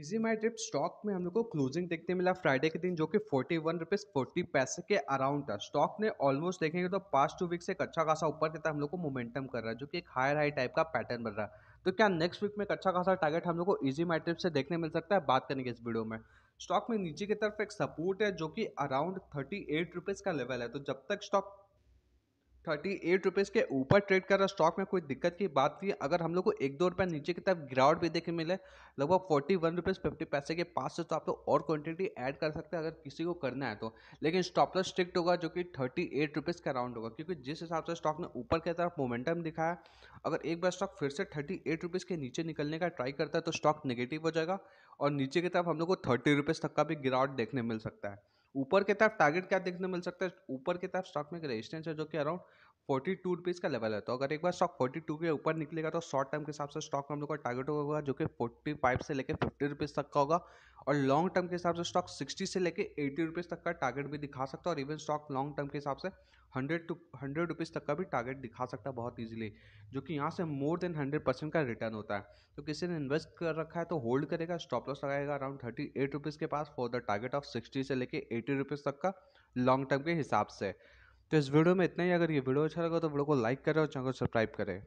easy माई trip stock में हम लोग को क्लोजिंग देखने मिला फ्राइडे के दिन जो कि फोर्टी वन रुपीज़ फोर्टी पैसे के अराउंड था स्टॉक ने ऑलमोस्ट देखेंगे तो पास्ट टू वीक्स एक अच्छा खासा ऊपर देता हम लोग को मोमेंटम कर रहा है जो कि एक हायर हाई टाइप का पैटर्न बन रहा है तो क्या नेक्स्ट वीक में एक अच्छा खासा टारगेट हम लोग को ईजी माई ट्रिप से देखने मिल सकता है बात करेंगे इस वीडियो में स्टॉक में नीचे की तरफ एक सपोर्ट है जो कि अराउंड थर्टी एट रुपीज़ का लेवल है तो जब तक स्टॉक थर्टी एट रुपीज़ के ऊपर ट्रेड कर रहा स्टॉक में कोई दिक्कत की बात नहीं अगर हम लोग को एक दो रुपये नीचे की तरफ गिरावट भी देखने मिले लगभग फोर्टी वन रुपीज़ फिफ्टी पैसे के पास से तो आप लोग और क्वांटिटी ऐड कर सकते हैं अगर किसी को करना है तो लेकिन स्टॉपलर स्ट्रिक्ट होगा जो कि थर्टी एट रुपीज़ का राउंड होगा क्योंकि जिस हिसाब से स्टॉक ने ऊपर की तरफ मोमेंटम दिखाया अगर एक बार स्टॉक फिर से थर्टी एट रुपीज़ के नीचे निकलने का ट्राई करता है तो स्टॉक नेगेटिव हो जाएगा और नीचे की तरफ हम लोग को थर्टी रुपीज़ तक का भी गिरावट देखने मिल सकता है ऊपर की तरफ टारगेट क्या देखने मिल सकता है ऊपर की तरफ स्टॉक में एक रेजिस्टेंस है जो कि अराउंड फोर्टी टू रुपीज़ का लेवल है तो अगर एक बार स्टॉक फोर्टी टू के ऊपर निकलेगा तो शॉर्ट टर्म के हिसाब से स्टॉक हम लोग का टारगेट होगा जो कि फोर्टी फाइव से लेकर फिफ्टी रुपीज़ तक का होगा और लॉन्ग टर्म के हिसाब से स्टॉक सिक्सटी से लेकर एटी रुपीज़ तक का टारगेट भी दिखा सकता है और इवन स्टॉक लॉन्ग टर्म के हिसाब से हंड्रेड टू हंड्रेड रुपीज़ तक का भी टारगेट दिखा सकता है बहुत ईजिली जो कि यहाँ से मोर देन हंड्रेड परसेंट का रिटर्न होता है तो किसी ने इन्वेस्ट कर रखा है तो होल्ड करेगा स्टॉप लॉस लगाएगा अराउंड थर्टी एट रुपीज़ के पास for the target of sixty से लेकर एटी रुपीज़ तक का लॉन्ग टर्म के हिसाब से तो इस वीडियो में इतना ही अगर ये वीडियो अच्छा लगा तो वीडियो को लाइक करें और चैनल को सब्सक्राइब करें